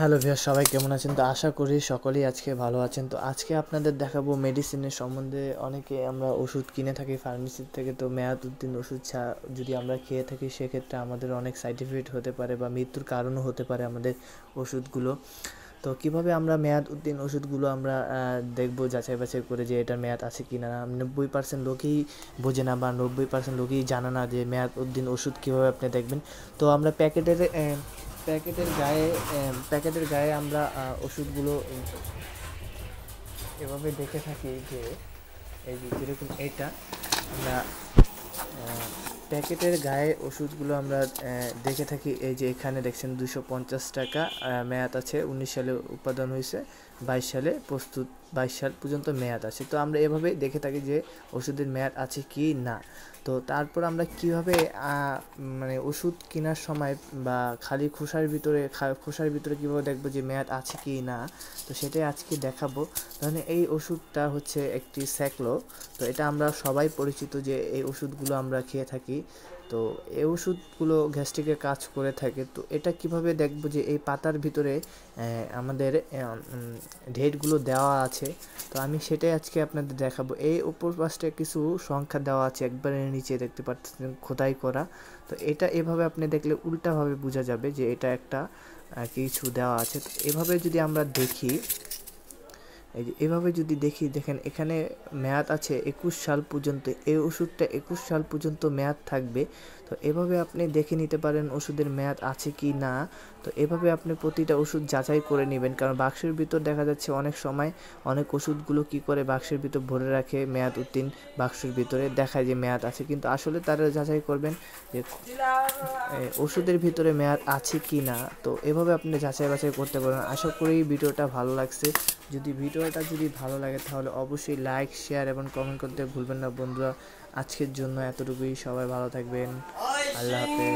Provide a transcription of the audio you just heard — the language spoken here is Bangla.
হ্যালো ভিয়ার সবাই কেমন আছেন তো আশা করি সকলেই আজকে ভালো আছেন তো আজকে আপনাদের দেখাবো মেডিসিনের সম্বন্ধে অনেকে আমরা ওষুধ কিনে থাকি ফার্মেসির থেকে তো উদ্দিন ওষুধ ছাড়া যদি আমরা খেয়ে থাকি সেক্ষেত্রে আমাদের অনেক সাইড এফেক্ট হতে পারে বা মৃত্যুর কারণও হতে পারে আমাদের ওষুধগুলো তো কিভাবে আমরা মেয়াদ উদ্দিন ওষুধগুলো আমরা দেখবো যাচাই বাছাই করে যে এটার মেয়াদ আছে কি না নব্বই পার্সেন্ট লোকেই বোঝে না বা নব্বই পার্সেন্ট লোকেই জানে না যে মেয়াদ উদ্দিন ওষুধ কীভাবে আপনি দেখবেন তো আমরা প্যাকেটের প্যাকেটের গায়ে প্যাকেটের গায়ে আমরা ওষুধগুলো এভাবে দেখে থাকি যে এই যে যেরকম এটা আমরা প্যাকেটের গায়ে ওষুধগুলো আমরা দেখে থাকি এই যে এখানে দেখছেন দুশো পঞ্চাশ টাকা মেয়াদ আছে উনিশ সালে উৎপাদন হয়েছে বাইশ সালে প্রস্তুত বাইশ সাল পর্যন্ত মেয়াদ আছে তো আমরা এভাবেই দেখে থাকি যে ওষুধের মেয়াদ আছে কি না তো তারপর আমরা কিভাবে মানে ওষুধ কেনার সময় বা খালি খোসার ভিতরে খোসার ভিতরে কীভাবে দেখবো যে মেয়াদ আছে কি না তো সেটাই আজকে দেখাবো তাহলে এই ওষুধটা হচ্ছে একটি স্যাকলো তো এটা আমরা সবাই পরিচিত যে এই ওষুধগুলো আমরা খেয়ে থাকি তো এই ওষুধগুলো গ্যাস্ট্রিকে কাজ করে থাকে তো এটা কিভাবে দেখব যে এই পাতার ভিতরে আমাদের ডেটগুলো দেওয়া আছে তো আমি সেটাই আজকে আপনাদের দেখাবো এই উপর পাশটা কিছু সংখ্যা দেওয়া আছে একবারে নিচে দেখতে পাচ্ছেন খোদাই করা তো এটা এভাবে আপনি দেখলে উল্টাভাবে বোঝা যাবে যে এটা একটা কিছু দেওয়া আছে এভাবে যদি আমরা দেখি এই যে এভাবে যদি দেখি দেখেন এখানে মেয়াদ আছে একুশ সাল পর্যন্ত এই ওষুধটা একুশ সাল পর্যন্ত মেয়াদ থাকবে তো এভাবে আপনি দেখে নিতে পারেন ওষুধের মেয়াদ আছে কি না তো এভাবে আপনি প্রতিটা ওষুধ যাচাই করে নেবেন কারণ বাক্সের ভিতর দেখা যাচ্ছে অনেক সময় অনেক ওষুধগুলো কি করে বাক্সের ভিতর ভরে রাখে মেয়াদ উত্তীর্ণ বাক্সের ভিতরে দেখায় যে মেয়াদ আছে কিন্তু আসলে তারা যাচাই করবেন যে ওষুধের ভিতরে মেয়াদ আছে কি না তো এভাবে আপনি যাচাই বাছাই করতে পারেন আশা করি ভিডিওটা ভালো লাগছে যদি ভিডিও ভিডিওটা যদি ভালো লাগে তাহলে অবশ্যই লাইক শেয়ার এবং কমেন্ট করতে ভুলবেন না বন্ধুরা আজকের জন্য এতটুকুই সবাই ভালো থাকবেন আল্লাহ হাফেজ